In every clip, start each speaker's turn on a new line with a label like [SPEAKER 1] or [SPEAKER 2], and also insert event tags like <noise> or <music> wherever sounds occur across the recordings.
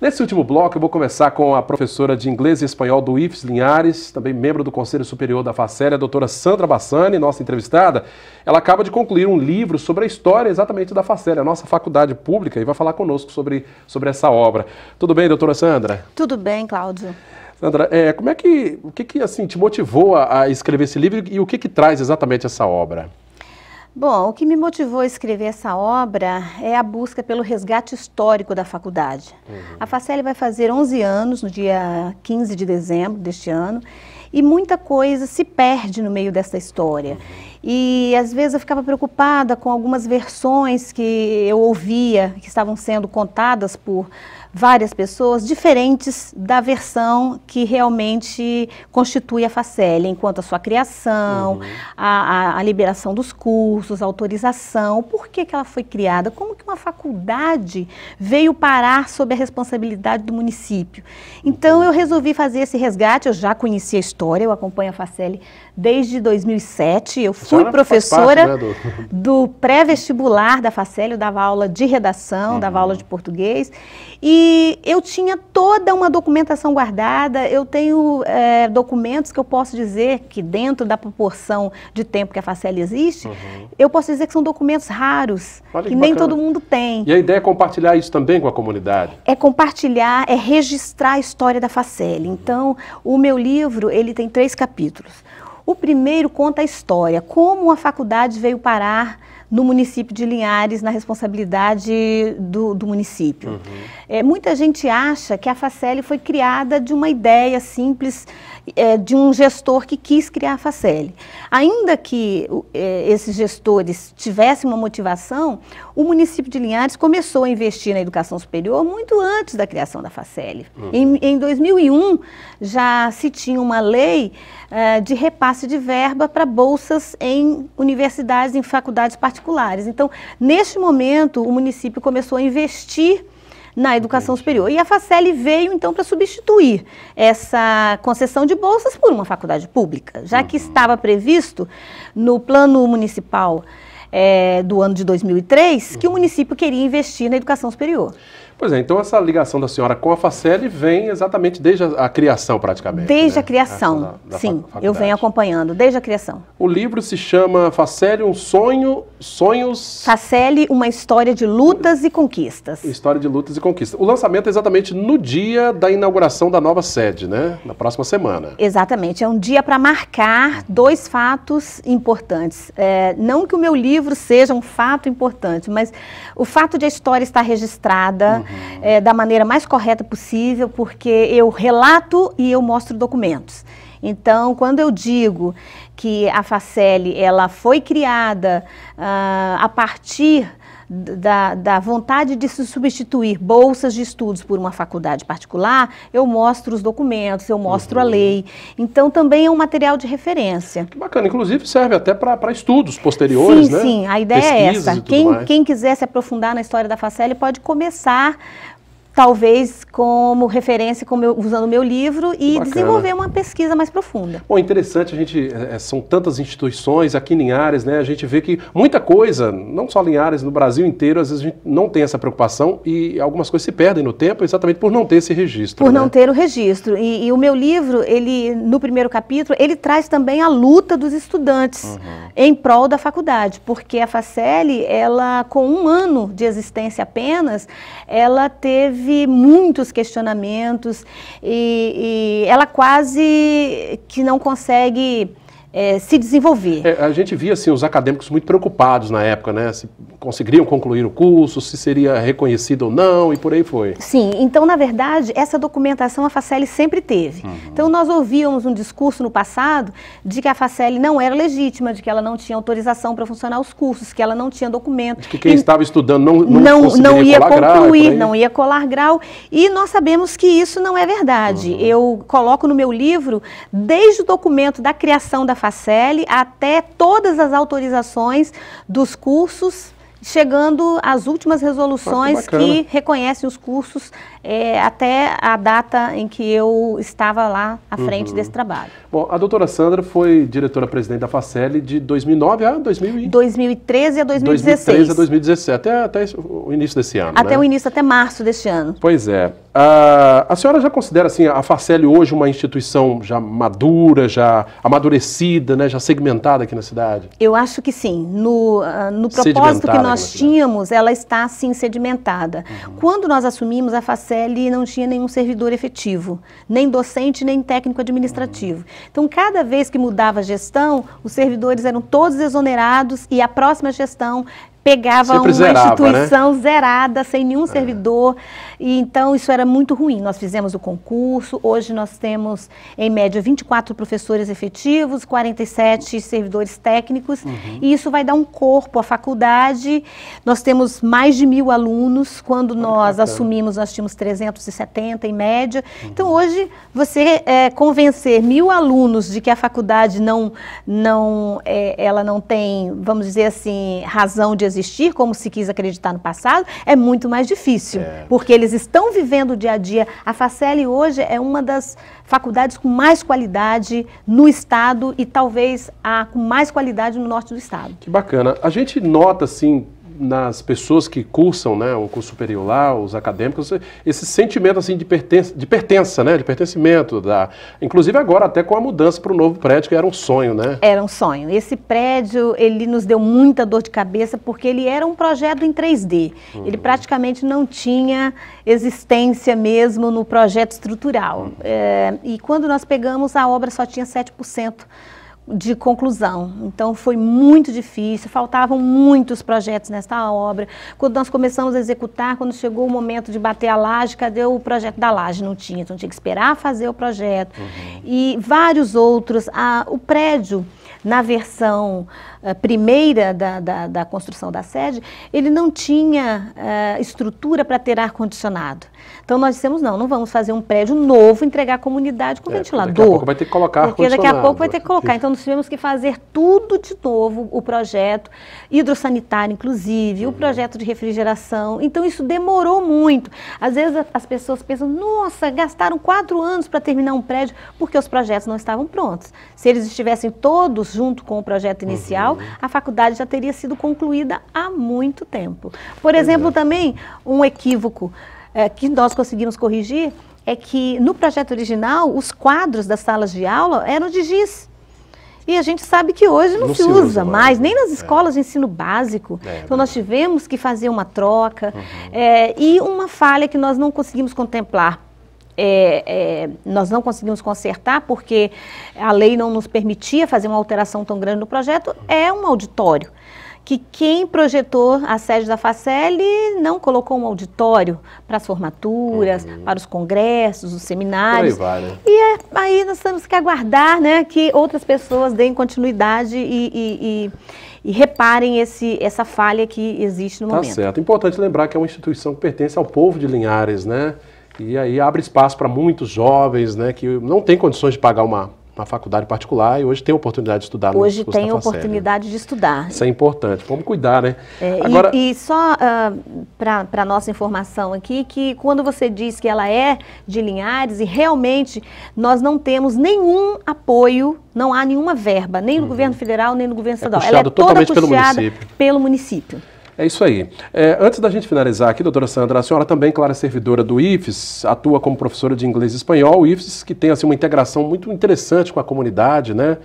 [SPEAKER 1] Nesse último bloco, eu vou começar com a professora de inglês e espanhol do IFES Linhares, também membro do Conselho Superior da FACEL, a doutora Sandra Bassani, nossa entrevistada. Ela acaba de concluir um livro sobre a história exatamente da FACEL, a nossa faculdade pública, e vai falar conosco sobre, sobre essa obra. Tudo bem, doutora Sandra?
[SPEAKER 2] Tudo bem, Cláudio.
[SPEAKER 1] Sandra, é, como é que, o que, que assim, te motivou a, a escrever esse livro e o que, que traz exatamente essa obra?
[SPEAKER 2] Bom, o que me motivou a escrever essa obra é a busca pelo resgate histórico da faculdade. Uhum. A Facele vai fazer 11 anos, no dia 15 de dezembro deste ano, e muita coisa se perde no meio dessa história. Uhum. E às vezes eu ficava preocupada com algumas versões que eu ouvia, que estavam sendo contadas por várias pessoas, diferentes da versão que realmente constitui a Facele, enquanto a sua criação, uhum. a, a, a, liberação dos cursos, a autorização, por que, que ela foi criada, como que uma faculdade veio parar sob a responsabilidade do município. Então uhum. eu resolvi fazer esse resgate, eu já conhecia a história, eu acompanho a Facele desde 2007. Eu fui professora parte, né, do, <laughs> do pré-vestibular da Facel, eu dava aula de redação, uhum. dava aula de português. E eu tinha toda uma documentação guardada, eu tenho é, documentos que eu posso dizer que dentro da proporção de tempo que a Facel existe, uhum. eu posso dizer que são documentos raros, Olha que, que nem todo mundo tem.
[SPEAKER 1] E a ideia é compartilhar isso também com a comunidade?
[SPEAKER 2] É compartilhar, é registrar a história da Facel. Então, o meu livro, ele tem três capítulos. O primeiro conta a história, como a faculdade veio parar no município de Linhares, na responsabilidade do, do município. Uhum. É, muita gente acha que a Facele foi criada de uma ideia simples é, de um gestor que quis criar a Facele. Ainda que é, esses gestores tivessem uma motivação, o município de Linhares começou a investir na educação superior muito antes da criação da Facele. Uhum. Em, em 2001 já se tinha uma lei é, de repasse de verba para bolsas em universidades, em faculdades particulares particulares. Então, neste momento, o município começou a investir na educação Entendi. superior. E a Facele veio, então, para substituir essa concessão de bolsas por uma faculdade pública, já uhum. que estava previsto no plano municipal é, do ano de 2003 uhum. que o uhum. município queria investir na educação superior.
[SPEAKER 1] Pois é, então essa ligação da senhora com a Facele vem exatamente desde a, a criação, praticamente. Desde né? a criação, da, da sim. Faculdade.
[SPEAKER 2] Eu venho acompanhando, desde a criação.
[SPEAKER 1] O livro se chama Facele, um sonho, sonhos... Facele, uma história de lutas e conquistas. História de lutas e conquistas. O lançamento é exatamente no dia da inauguração da nova sede, né? Na próxima semana.
[SPEAKER 2] Exatamente, é um dia para marcar dois fatos importantes. É, não que o meu livro seja um fato importante, mas o fato de a história estar registrada é, da maneira mais correta possível, porque eu relato e eu mostro documentos. Então, quando eu digo que a Facele ela foi criada uh, a partir da, da vontade de se substituir bolsas de estudos por uma faculdade particular, eu mostro os documentos, eu mostro uhum. a lei. Então também é um material de referência. Que
[SPEAKER 1] bacana, inclusive serve até para estudos posteriores, sim, né? Sim, sim, a ideia é Pesquisas é essa. Quem, quem
[SPEAKER 2] quiser se aprofundar na história da Facele pode começar talvez como referência, como eu, usando o meu livro e desenvolver uma pesquisa mais profunda.
[SPEAKER 1] Bom, interessante, a gente, é, é, são tantas instituições aqui em Linhares, né, a gente vê que muita coisa, não só Linhares, no Brasil inteiro, às vezes a gente não tem essa preocupação e algumas coisas se perdem no tempo exatamente por não ter esse registro. Por né?
[SPEAKER 2] não ter o registro. E, e, o meu livro, ele, no primeiro capítulo, ele traz também a luta dos estudantes uhum. em prol da faculdade, porque a Faceli, ela, com um ano de existência apenas, ela teve teve muitos questionamentos e, e ela quase que não consegue é, se
[SPEAKER 1] desenvolver. É, a gente via assim, os acadêmicos muito preocupados na época, né? Se conseguiriam concluir o curso, se seria reconhecido ou não, e por aí foi.
[SPEAKER 2] Sim, então, na verdade, essa documentação a Facele sempre teve. Uhum. Então, nós ouvíamos um discurso no passado de que a Facele não era legítima, de que ela não tinha autorização para funcionar os cursos, que ela não tinha documento. De que quem e... estava
[SPEAKER 1] estudando não, não, não, não ia concluir, grau, não
[SPEAKER 2] ia colar grau. E nós sabemos que isso não é verdade. Uhum. Eu coloco no meu livro, desde o documento da criação da Facele até todas as autorizações dos cursos chegando às últimas resoluções ah, que, que, reconhecem os cursos é, até a data em que eu estava lá à frente uhum. desse trabalho.
[SPEAKER 1] Bom, a doutora Sandra foi diretora-presidente da Faceli de 2009 a 2000... 2013
[SPEAKER 2] a 2016. 2013 a
[SPEAKER 1] 2016, até, até o início desse ano. Até né? o
[SPEAKER 2] início, até março deste ano.
[SPEAKER 1] Pois é. A, a senhora já considera assim, a Faceli hoje uma instituição já madura, já amadurecida, né, já segmentada aqui na cidade?
[SPEAKER 2] Eu acho que sim. No, ah, no propósito que nós tínhamos, ela está assim sedimentada. Uhum. Quando nós assumimos, a Faceli, não tinha nenhum servidor efetivo, nem docente, nem técnico administrativo. Uhum. Então, cada vez que mudava a gestão, os servidores eram todos exonerados e a próxima gestão pegava Sempre uma zerava, né? instituição né? zerada, sem nenhum é. servidor, e então isso era muito ruim. Nós fizemos o concurso, hoje nós temos, em média, 24 professores efetivos, 47 servidores técnicos, uhum. e isso vai dar um corpo à faculdade. Nós temos mais de mil alunos, quando Muito nós bacana. assumimos, nós tínhamos 370 em média. Uhum. Então, hoje, você é, convencer mil alunos de que a faculdade não, não é, ela não tem, vamos dizer assim, razão de existir, existir, como se quis acreditar no passado, é muito mais difícil, é. porque eles estão vivendo o dia a dia. A Facele hoje é uma das faculdades com mais qualidade no estado e talvez a com mais qualidade no norte do estado.
[SPEAKER 1] Que bacana. A gente nota assim nas pessoas que cursam né, o curso superior lá, os acadêmicos, esse sentimento assim, de, pertença, de pertença, né, de pertencimento. Da, inclusive agora, até com a mudança para o novo prédio, que era um sonho, né?
[SPEAKER 2] Era um sonho. Esse prédio, ele nos deu muita dor de cabeça, porque ele era um projeto em 3D. Ele uhum. praticamente não tinha existência mesmo no projeto estrutural. Uhum. É, e quando nós pegamos, a obra só tinha 7% de conclusão. Então foi muito difícil, faltavam muitos projetos nesta obra. Quando nós começamos a executar, quando chegou o momento de bater a laje, cadê o projeto da laje? Não tinha, então tinha que esperar fazer o projeto. Uhum. E vários outros. Ah, o prédio, na versão primeira da, da, da construção da sede, ele não tinha uh, estrutura para ter ar-condicionado. Então nós dissemos, não, não vamos fazer um prédio novo, entregar à comunidade com é, ventilador. Daqui a pouco vai ter
[SPEAKER 1] que colocar Porque daqui a pouco vai ter que colocar.
[SPEAKER 2] Então nós tivemos que fazer tudo de novo, o projeto hidrossanitário, inclusive, uhum. o projeto de refrigeração. Então isso demorou muito. Às vezes as pessoas pensam, nossa, gastaram quatro anos para terminar um prédio, porque os projetos não estavam prontos. Se eles estivessem todos junto com o projeto inicial, uhum uhum. a faculdade já teria sido concluída há muito tempo. Por exemplo, é. também um equívoco é, que nós conseguimos corrigir é que no projeto original os quadros das salas de aula eram de giz. E a gente sabe que hoje não, não se, usa, usa mais, mais, né? nem nas é. escolas é. de ensino básico. É, então, nós tivemos que fazer uma troca uhum. é, e uma falha que nós não conseguimos contemplar é, é, nós não conseguimos consertar porque a lei não nos permitia fazer uma alteração tão grande no projeto, é um auditório que quem projetou a sede da Facel não colocou um auditório para as formaturas, uhum. para os congressos, os seminários. Vai, né? E é, aí nós temos que aguardar né, que outras pessoas deem continuidade e, e, e, e reparem esse, essa falha que existe no tá momento. Tá certo.
[SPEAKER 1] Importante lembrar que é uma instituição que pertence ao povo de Linhares, né? E aí abre espaço para muitos jovens né, que não têm condições de pagar uma, uma faculdade particular e hoje tem oportunidade de estudar hoje tem oportunidade
[SPEAKER 2] de estudar isso
[SPEAKER 1] é importante vamos cuidar né é, agora e,
[SPEAKER 2] e só uh, ah, para nossa informação aqui que quando você diz que ela é de Linhares e realmente nós não temos nenhum apoio não há nenhuma verba nem no uhum. governo federal nem no governo é estadual é ela é toda puxada pelo município. Pelo município.
[SPEAKER 1] É isso aí. É, antes da gente finalizar aqui, doutora Sandra, a senhora também, claro, é servidora do IFES, atua como professora de inglês e espanhol, o IFES que tem assim, uma integração muito interessante com a comunidade, né?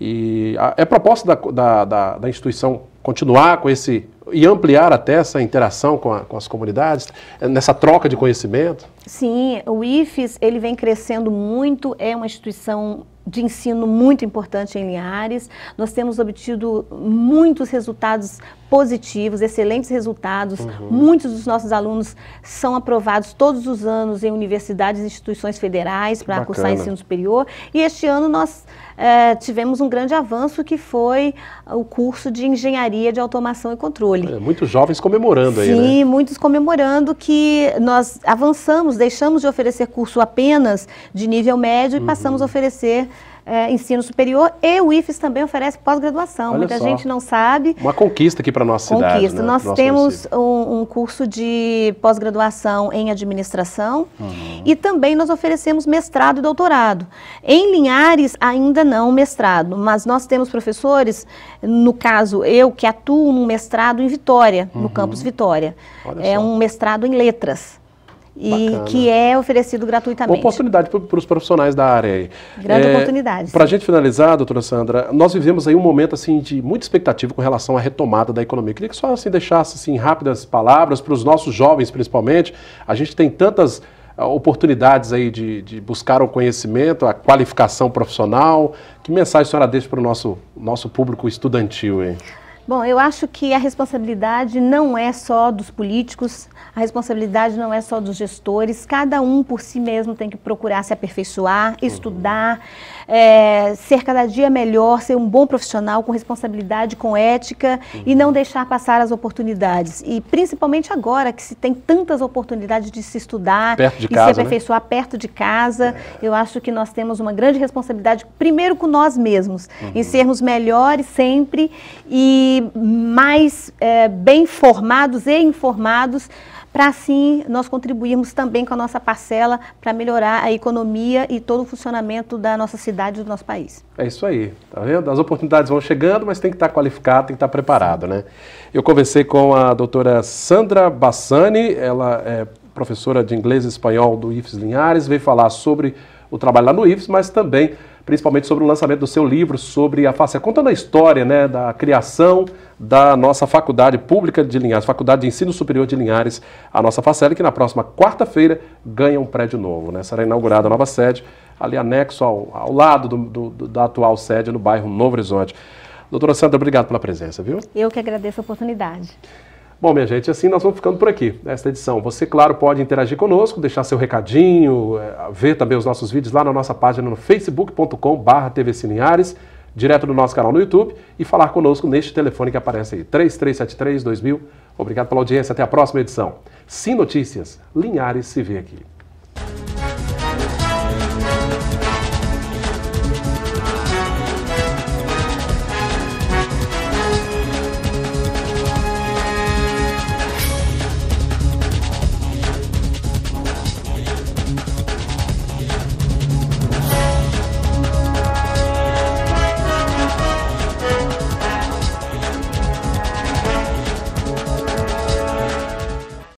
[SPEAKER 1] E a, é proposta da, da, da, da instituição continuar com esse e ampliar até essa interação com, a, com, as comunidades, nessa troca de conhecimento?
[SPEAKER 2] Sim, o IFES ele vem crescendo muito, é uma instituição de ensino muito importante em Linhares. Nós temos obtido muitos resultados positivos, excelentes resultados. Uhum. Muitos dos nossos alunos são aprovados todos os anos em universidades e instituições federais para cursar ensino superior. E este ano nós eh, tivemos um grande avanço que foi o curso de Engenharia de Automação e Controle controle.
[SPEAKER 1] É, muitos jovens comemorando Sim, aí, né? Sim,
[SPEAKER 2] muitos comemorando que nós avançamos, deixamos de oferecer curso apenas de nível médio uhum. e passamos a oferecer é, ensino superior e o IFES também oferece pós-graduação. Muita só. gente não sabe. Uma
[SPEAKER 1] conquista aqui para a nossa conquista. cidade. Conquista. Né? Nós temos
[SPEAKER 2] um, um, curso de pós-graduação em administração uhum. E também nós oferecemos mestrado e doutorado. Em Linhares, ainda não mestrado, mas nós temos professores, no caso eu, que atuo num mestrado em Vitória, uhum. no campus Vitória. Olha é só. um mestrado em letras e Bacana. que é oferecido gratuitamente. Uma oportunidade
[SPEAKER 1] para os profissionais da área. Aí. Grande é, oportunidade. Para a gente finalizar, doutora Sandra, nós vivemos aí um momento assim de muita expectativa com relação à retomada da economia. queria que só assim deixasse assim rápidas palavras para os nossos jovens, principalmente. A gente tem tantas eh, oportunidades aí de, de, buscar o conhecimento, a qualificação profissional. Que mensagem a senhora deixa para o nosso, nosso público estudantil? Hein?
[SPEAKER 2] Bom, eu acho que a responsabilidade não é só dos políticos, a responsabilidade não é só dos gestores. Cada um por si mesmo tem que procurar se aperfeiçoar, uhum. estudar, é, ser cada dia melhor, ser um bom profissional com responsabilidade, com ética uhum. e não uhum. deixar passar as oportunidades. E principalmente agora que se tem tantas oportunidades de se estudar de e casa, se né? aperfeiçoar né? perto de casa, é. eu acho que nós temos uma grande responsabilidade, primeiro com nós mesmos, uhum. em sermos melhores sempre e mais é, bem formados e informados para assim nós contribuirmos também com a nossa parcela para melhorar a economia e todo o funcionamento da nossa cidade e do nosso país.
[SPEAKER 1] É isso aí, tá vendo? As oportunidades vão chegando, mas tem que estar tá qualificado, tem que estar tá preparado, né? Eu conversei com a doutora Sandra Bassani, ela é professora de inglês e espanhol do IFES Linhares, veio falar sobre o trabalho lá no IFES, mas também principalmente sobre o lançamento do seu livro sobre a FACEA, contando a história né, da criação da nossa Faculdade Pública de Linhares, Faculdade de Ensino Superior de Linhares, a nossa Facela, que na próxima quarta-feira ganha um prédio novo. Né? Será inaugurada a nova sede, ali anexo ao, ao lado do, do, da atual sede, no bairro Novo Horizonte. Doutora Sandra, obrigado pela presença, viu?
[SPEAKER 2] Eu que agradeço a oportunidade.
[SPEAKER 1] Bom, minha gente, assim nós vamos ficando por aqui nesta edição. Você, claro, pode interagir conosco, deixar seu recadinho, é, ver também os nossos vídeos lá na nossa página no facebook.com.br tvciniares, direto do nosso canal no YouTube e falar conosco neste telefone que aparece aí, 3373 2000. Obrigado pela audiência, até a próxima edição. Sim Notícias, Linhares se vê aqui.